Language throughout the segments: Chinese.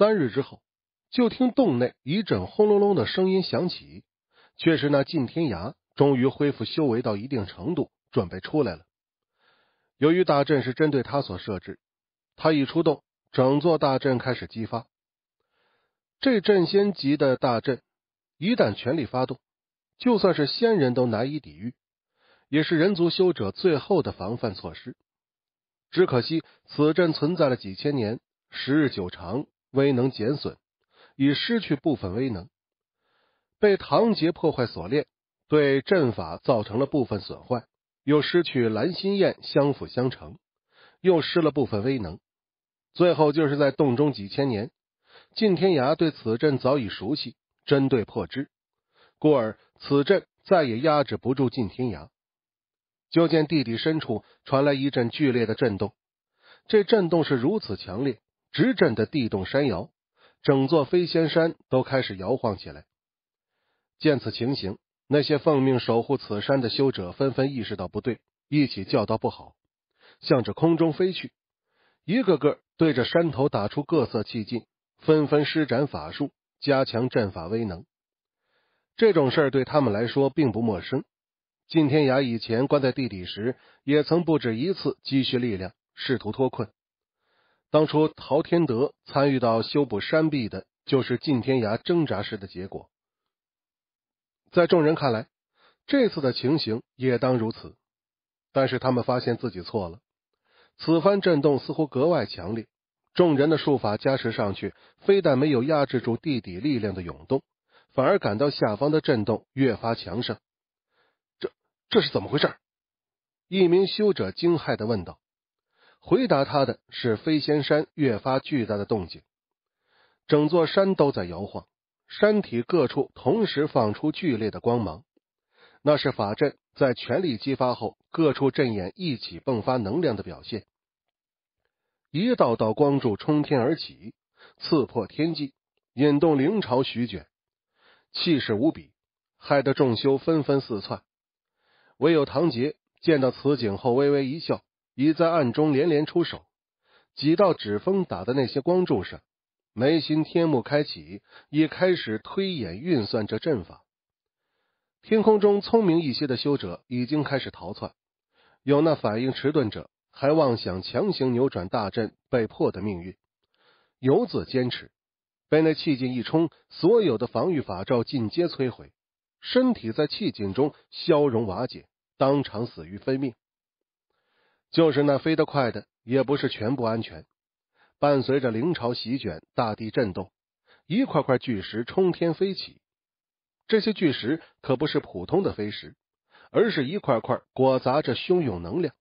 三日之后，就听洞内一阵轰隆隆的声音响起，却是那近天涯终于恢复修为到一定程度，准备出来了。由于大阵是针对他所设置，他一出动，整座大阵开始激发。这阵仙级的大阵一旦全力发动，就算是仙人都难以抵御，也是人族修者最后的防范措施。只可惜此阵存在了几千年，时日久长。威能减损，已失去部分威能；被唐杰破坏锁链，对阵法造成了部分损坏，又失去蓝心焰，相辅相成，又失了部分威能。最后就是在洞中几千年，晋天涯对此阵早已熟悉，针对破之，故而此阵再也压制不住晋天涯。就见地底深处传来一阵剧烈的震动，这震动是如此强烈。直震的地动山摇，整座飞仙山都开始摇晃起来。见此情形，那些奉命守护此山的修者纷纷意识到不对，一起叫道：“不好！”向着空中飞去，一个个对着山头打出各色气劲，纷纷施展法术，加强阵法威能。这种事儿对他们来说并不陌生。靳天涯以前关在地底时，也曾不止一次积蓄力量，试图脱困。当初陶天德参与到修补山壁的，就是进天涯挣扎时的结果。在众人看来，这次的情形也当如此。但是他们发现自己错了。此番震动似乎格外强烈，众人的术法加持上去，非但没有压制住地底力量的涌动，反而感到下方的震动越发强盛。这这是怎么回事？一名修者惊骇的问道。回答他的是飞仙山越发巨大的动静，整座山都在摇晃，山体各处同时放出剧烈的光芒，那是法阵在全力激发后，各处阵眼一起迸发能量的表现。一道道光柱冲天而起，刺破天际，引动灵潮徐卷，气势无比，害得众修纷纷四窜。唯有唐杰见到此景后，微微一笑。已在暗中连连出手，几道指风打在那些光柱上。眉心天幕开启，也开始推演运算这阵法。天空中聪明一些的修者已经开始逃窜，有那反应迟钝者还妄想强行扭转大阵被破的命运，游子坚持。被那气劲一冲，所有的防御法罩尽皆摧毁，身体在气劲中消融瓦解，当场死于非命。就是那飞得快的，也不是全部安全。伴随着灵潮席卷，大地震动，一块块巨石冲天飞起。这些巨石可不是普通的飞石，而是一块块裹杂着汹涌能量。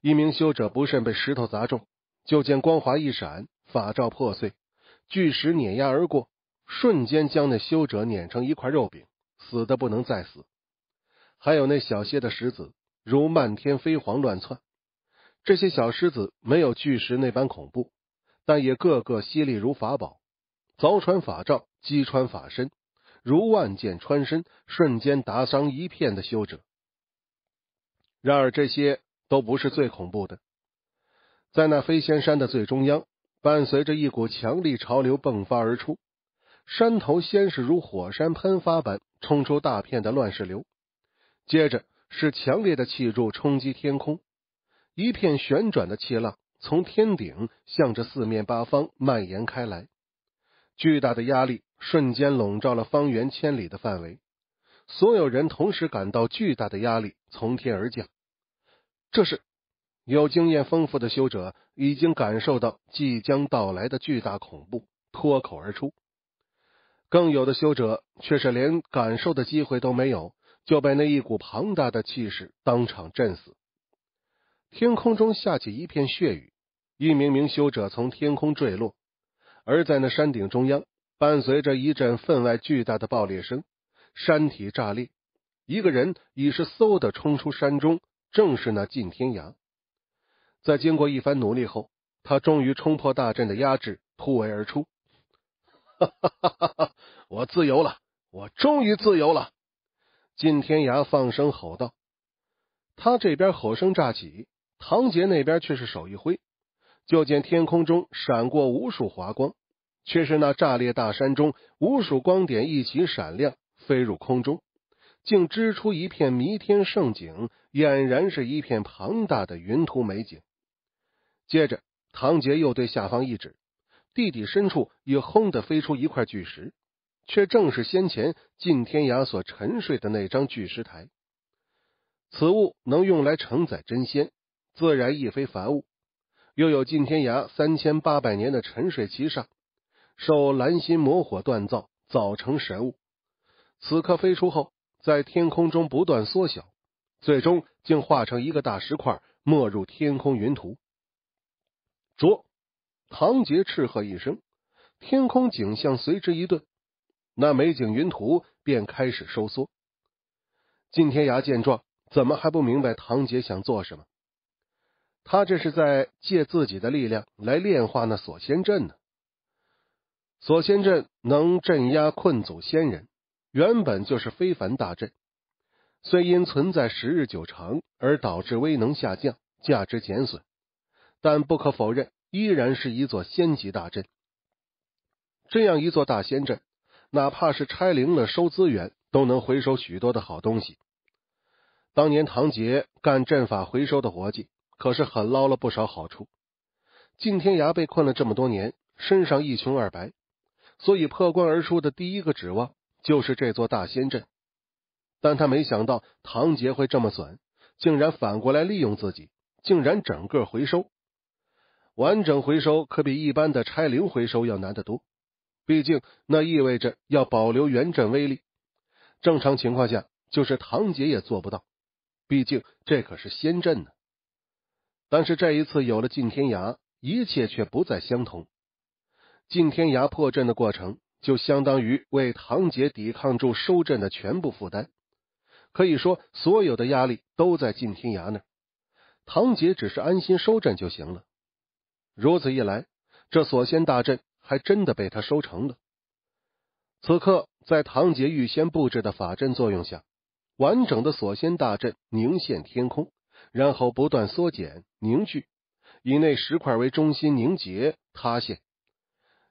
一名修者不慎被石头砸中，就见光华一闪，法罩破碎，巨石碾压而过，瞬间将那修者碾成一块肉饼，死的不能再死。还有那小些的石子，如漫天飞黄乱窜。这些小狮子没有巨石那般恐怖，但也个个犀利如法宝，凿穿法杖，击穿法身，如万箭穿身，瞬间打伤一片的修者。然而，这些都不是最恐怖的。在那飞仙山的最中央，伴随着一股强力潮流迸发而出，山头先是如火山喷发般冲出大片的乱石流，接着是强烈的气柱冲击天空。一片旋转的气浪从天顶向着四面八方蔓延开来，巨大的压力瞬间笼罩了方圆千里的范围。所有人同时感到巨大的压力从天而降，这是有经验丰富的修者已经感受到即将到来的巨大恐怖，脱口而出；更有的修者却是连感受的机会都没有，就被那一股庞大的气势当场震死。天空中下起一片血雨，一名名修者从天空坠落。而在那山顶中央，伴随着一阵分外巨大的爆裂声，山体炸裂，一个人已是嗖的冲出山中，正是那晋天涯。在经过一番努力后，他终于冲破大阵的压制，突围而出。哈哈哈哈哈！我自由了！我终于自由了！晋天涯放声吼道。他这边吼声炸起。唐杰那边却是手一挥，就见天空中闪过无数华光，却是那炸裂大山中无数光点一起闪亮，飞入空中，竟织出一片弥天盛景，俨然是一片庞大的云图美景。接着，唐杰又对下方一指，地底深处也轰的飞出一块巨石，却正是先前晋天涯所沉睡的那张巨石台。此物能用来承载真仙。自然亦非凡物，又有近天涯三千八百年的沉睡奇上，受蓝心魔火锻造，早成神物。此刻飞出后，在天空中不断缩小，最终竟化成一个大石块，没入天空云图。捉！唐杰斥喝一声，天空景象随之一顿，那美景云图便开始收缩。晋天涯见状，怎么还不明白唐杰想做什么？他这是在借自己的力量来炼化那锁仙阵呢。锁仙阵能镇压困阻仙人，原本就是非凡大阵。虽因存在时日久长而导致威能下降、价值减损，但不可否认，依然是一座仙级大阵。这样一座大仙阵，哪怕是拆灵了收资源，都能回收许多的好东西。当年唐杰干阵法回收的活计。可是很捞了不少好处。晋天涯被困了这么多年，身上一穷二白，所以破关而出的第一个指望就是这座大仙阵。但他没想到唐杰会这么损，竟然反过来利用自己，竟然整个回收，完整回收可比一般的拆零回收要难得多。毕竟那意味着要保留原阵威力。正常情况下，就是唐杰也做不到，毕竟这可是仙阵呢。但是这一次有了晋天涯，一切却不再相同。晋天涯破阵的过程，就相当于为唐杰抵抗住收阵的全部负担。可以说，所有的压力都在晋天涯那儿，唐杰只是安心收阵就行了。如此一来，这锁仙大阵还真的被他收成了。此刻，在唐杰预先布置的法阵作用下，完整的锁仙大阵凝现天空。然后不断缩减凝聚，以那石块为中心凝结塌陷。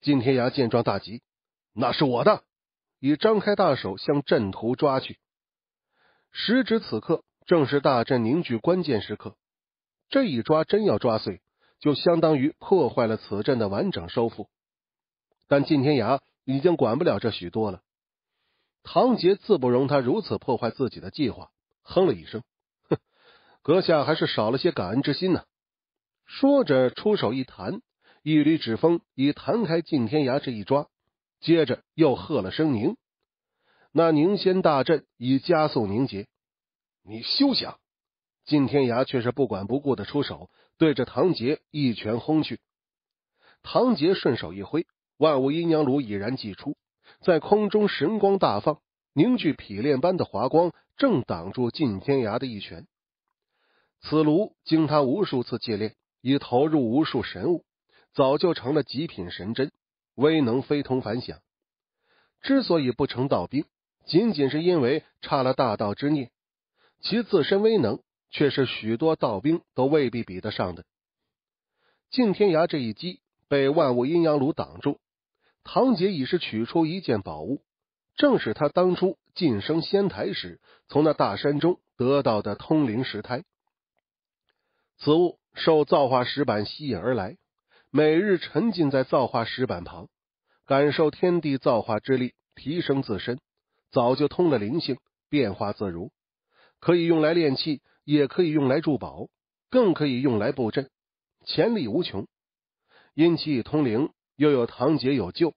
靳天涯见状大急，那是我的！已张开大手向阵图抓去。时值此刻，正是大阵凝聚关键时刻。这一抓真要抓碎，就相当于破坏了此阵的完整收复。但靳天涯已经管不了这许多了。唐杰自不容他如此破坏自己的计划，哼了一声。阁下还是少了些感恩之心呢。说着，出手一弹，一缕指风已弹开。晋天涯这一抓，接着又喝了声凝，那凝仙大阵已加速凝结。你休想！晋天涯却是不管不顾的出手，对着唐杰一拳轰去。唐杰顺手一挥，万物阴阳炉已然祭出，在空中神光大放，凝聚匹练般的华光，正挡住晋天涯的一拳。此炉经他无数次借炼，已投入无数神物，早就成了极品神针，威能非同凡响。之所以不成道兵，仅仅是因为差了大道之念，其自身威能，却是许多道兵都未必比得上的。敬天涯这一击被万物阴阳炉挡住，唐杰已是取出一件宝物，正是他当初晋升仙台时从那大山中得到的通灵石胎。此物受造化石板吸引而来，每日沉浸在造化石板旁，感受天地造化之力，提升自身，早就通了灵性，变化自如，可以用来炼器，也可以用来铸宝，更可以用来布阵，潜力无穷。因其已通灵，又有唐杰有救，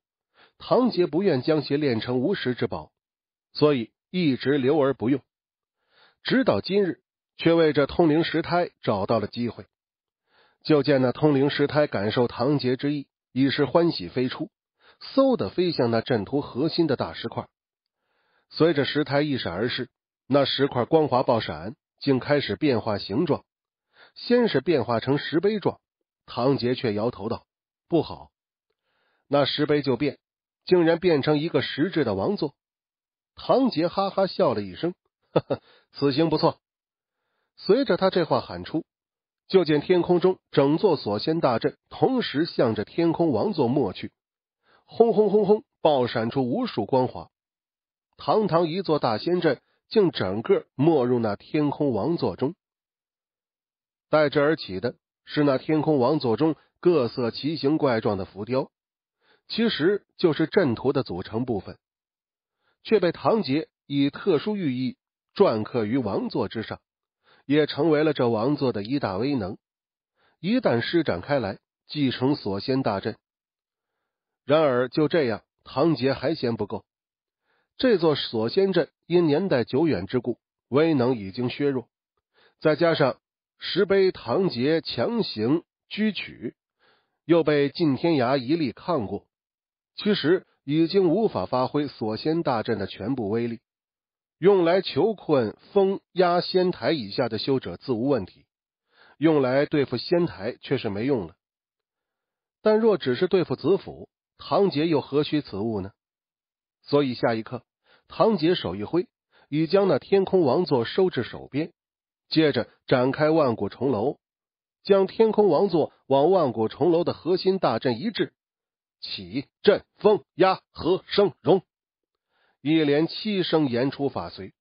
唐杰不愿将其炼成无实之宝，所以一直留而不用，直到今日。却为这通灵石胎找到了机会，就见那通灵石胎感受唐杰之意，一时欢喜飞出，嗖的飞向那阵图核心的大石块。随着石胎一闪而逝，那石块光滑爆闪，竟开始变化形状。先是变化成石碑状，唐杰却摇头道：“不好！”那石碑就变，竟然变成一个石质的王座。唐杰哈哈笑了一声：“ 呵呵，此行不错。”随着他这话喊出，就见天空中整座锁仙大阵同时向着天空王座没去，轰轰轰轰，爆闪出无数光华。堂堂一座大仙阵，竟整个没入那天空王座中。代之而起的是那天空王座中各色奇形怪状的浮雕，其实就是阵图的组成部分，却被唐杰以特殊寓意篆刻于王座之上。也成为了这王座的一大威能，一旦施展开来，继承所仙大阵。然而就这样，唐杰还嫌不够。这座锁仙阵因年代久远之故，威能已经削弱，再加上石碑唐杰强行拘取，又被晋天涯一力抗过，其实已经无法发挥锁仙大阵的全部威力。用来囚困封压仙台以下的修者自无问题，用来对付仙台却是没用了。但若只是对付子府，唐杰又何须此物呢？所以下一刻，唐杰手一挥，已将那天空王座收至手边，接着展开万古重楼，将天空王座往万古重楼的核心大阵一掷，起阵风压合生荣。一连七声言出法随，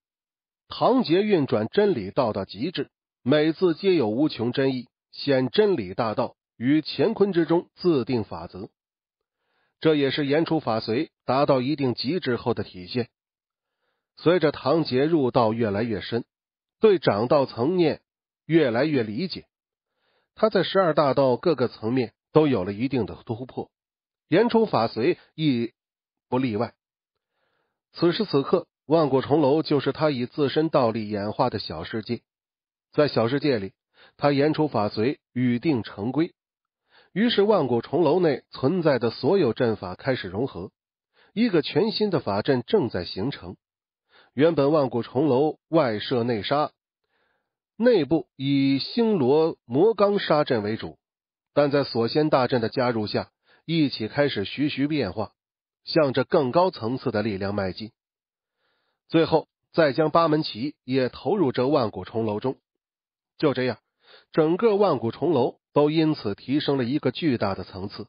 唐杰运转真理道到极致，每次皆有无穷真意，显真理大道于乾坤之中自定法则。这也是言出法随达到一定极致后的体现。随着唐杰入道越来越深，对掌道层面越来越理解，他在十二大道各个层面都有了一定的突破，言出法随亦不例外。此时此刻，万古重楼就是他以自身道力演化的小世界。在小世界里，他言出法随，语定成规。于是，万古重楼内存在的所有阵法开始融合，一个全新的法阵正在形成。原本万古重楼外设内杀，内部以星罗魔罡杀阵为主，但在锁仙大阵的加入下，一起开始徐徐变化。向着更高层次的力量迈进，最后再将八门旗也投入这万古重楼中。就这样，整个万古重楼都因此提升了一个巨大的层次，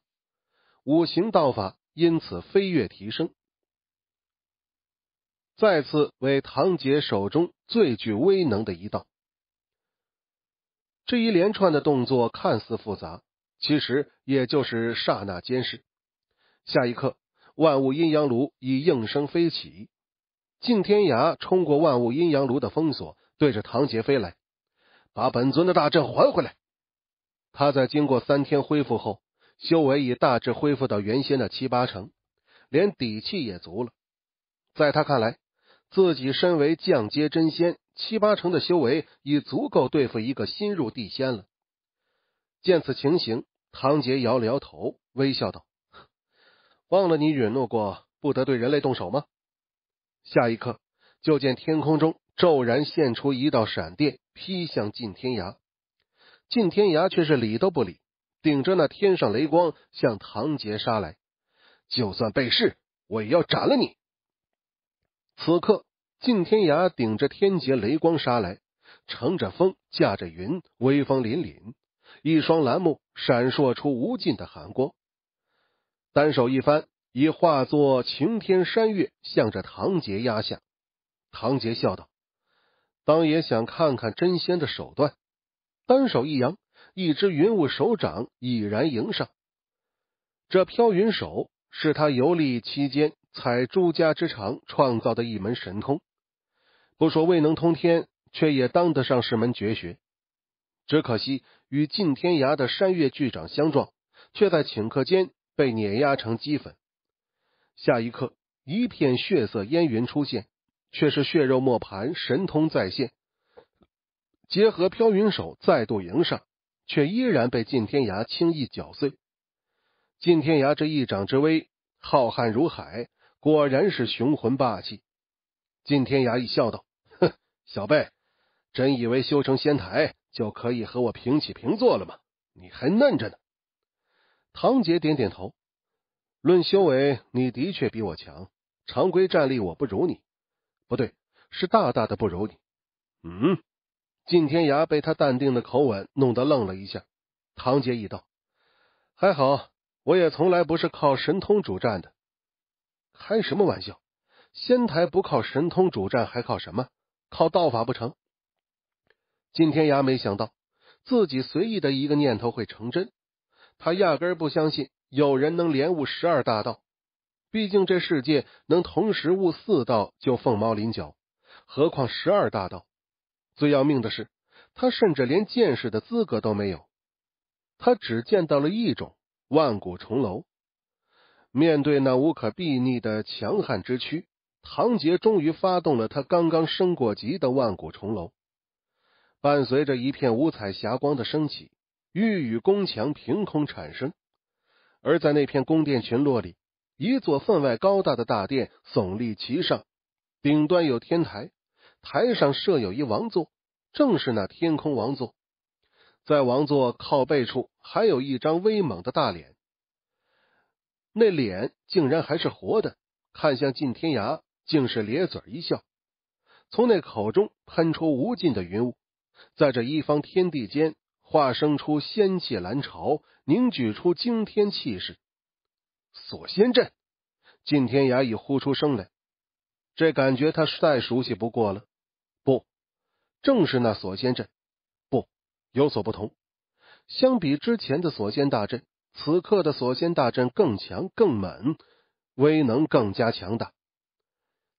五行道法因此飞跃提升，再次为唐杰手中最具威能的一道。这一连串的动作看似复杂，其实也就是刹那间事。下一刻。万物阴阳炉已应声飞起，敬天涯冲过万物阴阳炉的封锁，对着唐杰飞来，把本尊的大阵还回来。他在经过三天恢复后，修为已大致恢复到原先的七八成，连底气也足了。在他看来，自己身为降阶真仙，七八成的修为已足够对付一个新入地仙了。见此情形，唐杰摇了摇头，微笑道。忘了你允诺过不得对人类动手吗？下一刻，就见天空中骤然现出一道闪电，劈向晋天涯。晋天涯却是理都不理，顶着那天上雷光向唐杰杀来。就算被试，我也要斩了你！此刻，晋天涯顶着天劫雷光杀来，乘着风，驾着云，威风凛凛，一双蓝目闪烁出无尽的寒光。单手一翻，已化作晴天山岳，向着唐杰压下。唐杰笑道：“当也想看看真仙的手段。”单手一扬，一只云雾手掌已然迎上。这飘云手是他游历期间采朱家之长创造的一门神通，不说未能通天，却也当得上是门绝学。只可惜与近天涯的山岳巨掌相撞，却在顷刻间。被碾压成齑粉，下一刻，一片血色烟云出现，却是血肉磨盘，神通再现，结合飘云手再度迎上，却依然被晋天涯轻易搅碎。晋天涯这一掌之威浩瀚如海，果然是雄浑霸气。晋天涯一笑道：“哼，小辈，真以为修成仙台就可以和我平起平坐了吗？你还嫩着呢。”唐杰点点头，论修为，你的确比我强。常规战力，我不如你，不对，是大大的不如你。嗯，靳天涯被他淡定的口吻弄得愣了一下。唐杰一，道还好，我也从来不是靠神通主战的。开什么玩笑？仙台不靠神通主战，还靠什么？靠道法不成？靳天涯没想到自己随意的一个念头会成真。他压根不相信有人能连悟十二大道，毕竟这世界能同时悟四道就凤毛麟角，何况十二大道。最要命的是，他甚至连见识的资格都没有。他只见到了一种万古重楼。面对那无可避逆的强悍之躯，唐杰终于发动了他刚刚升过级的万古重楼，伴随着一片五彩霞光的升起。欲与宫墙凭空产生，而在那片宫殿群落里，一座分外高大的大殿耸立其上，顶端有天台，台上设有一王座，正是那天空王座。在王座靠背处，还有一张威猛的大脸，那脸竟然还是活的，看向晋天涯，竟是咧嘴一笑，从那口中喷出无尽的云雾，在这一方天地间。化生出仙气蓝潮，凝聚出惊天气势，锁仙阵。靳天涯已呼出声来，这感觉他再熟悉不过了。不，正是那锁仙阵。不，有所不同。相比之前的锁仙大阵，此刻的锁仙大阵更强、更猛，威能更加强大。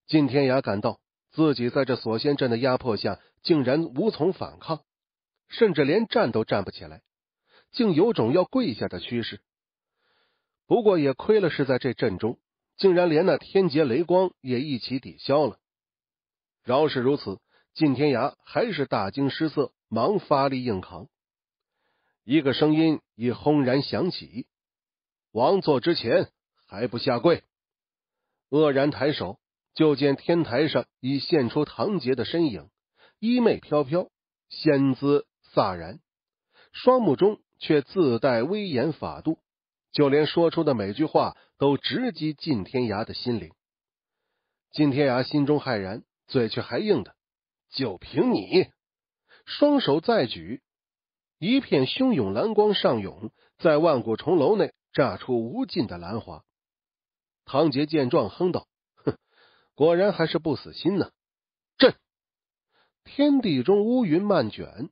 靳天涯感到自己在这锁仙阵的压迫下，竟然无从反抗。甚至连站都站不起来，竟有种要跪下的趋势。不过也亏了是在这阵中，竟然连那天劫雷光也一起抵消了。饶是如此，靳天涯还是大惊失色，忙发力硬扛。一个声音已轰然响起：“王座之前还不下跪？”愕然抬手，就见天台上已现出唐杰的身影，衣袂飘飘，仙姿。飒然，双目中却自带威严法度，就连说出的每句话都直击靳天涯的心灵。靳天涯心中骇然，嘴却还硬的。就凭你，双手再举，一片汹涌蓝光上涌，在万古重楼内炸出无尽的蓝花。唐杰见状，哼道：“哼，果然还是不死心呢。”朕，天地中乌云漫卷。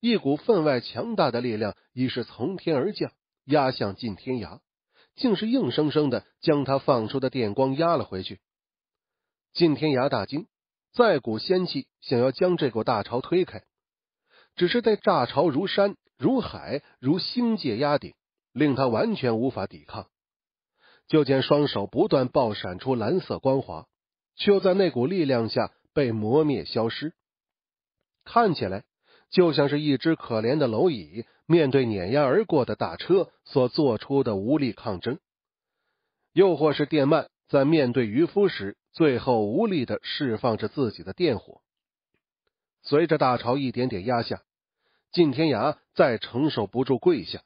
一股分外强大的力量已是从天而降，压向晋天涯，竟是硬生生的将他放出的电光压了回去。晋天涯大惊，再股仙气想要将这股大潮推开，只是在大潮如山如海如星界压顶，令他完全无法抵抗。就见双手不断爆闪出蓝色光华，却又在那股力量下被磨灭消失，看起来。就像是一只可怜的蝼蚁面对碾压而过的大车所做出的无力抗争，又或是电鳗在面对渔夫时，最后无力的释放着自己的电火，随着大潮一点点压下，晋天涯再承受不住跪下，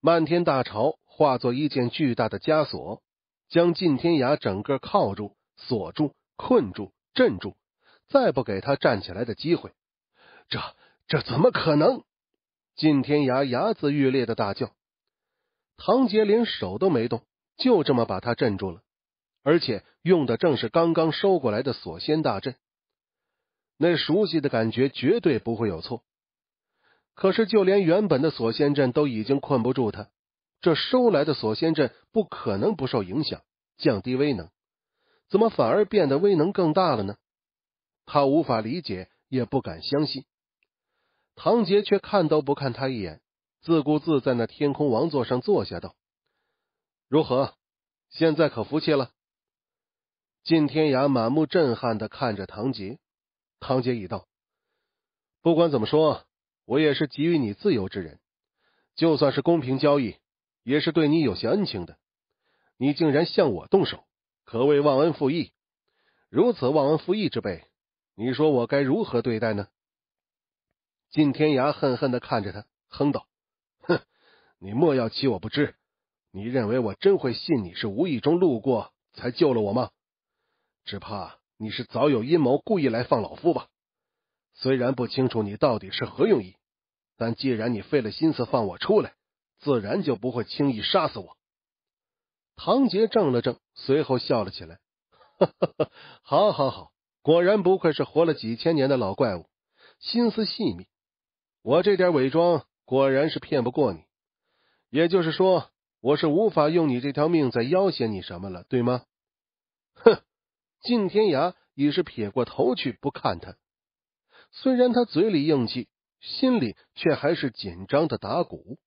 漫天大潮化作一件巨大的枷锁，将晋天涯整个铐住、锁住、困住、镇住，再不给他站起来的机会。这这怎么可能？靳天涯牙子欲裂的大叫。唐杰连手都没动，就这么把他镇住了，而且用的正是刚刚收过来的锁仙大阵。那熟悉的感觉绝对不会有错。可是，就连原本的锁仙阵都已经困不住他，这收来的锁仙阵不可能不受影响，降低威能，怎么反而变得威能更大了呢？他无法理解，也不敢相信。唐杰却看都不看他一眼，自顾自在那天空王座上坐下，道：“如何？现在可服气了？”晋天涯满目震撼的看着唐杰，唐杰已道：“不管怎么说，我也是给予你自由之人，就算是公平交易，也是对你有些恩情的。你竟然向我动手，可谓忘恩负义。如此忘恩负义之辈，你说我该如何对待呢？”靳天涯恨恨的看着他，哼道：“哼，你莫要欺我不知。你认为我真会信你是无意中路过才救了我吗？只怕你是早有阴谋，故意来放老夫吧。虽然不清楚你到底是何用意，但既然你费了心思放我出来，自然就不会轻易杀死我。”唐杰怔了怔，随后笑了起来：“哈哈哈，好，好，好，果然不愧是活了几千年的老怪物，心思细密。”我这点伪装果然是骗不过你，也就是说，我是无法用你这条命再要挟你什么了，对吗？哼！靳天涯已是撇过头去不看他，虽然他嘴里硬气，心里却还是紧张的打鼓。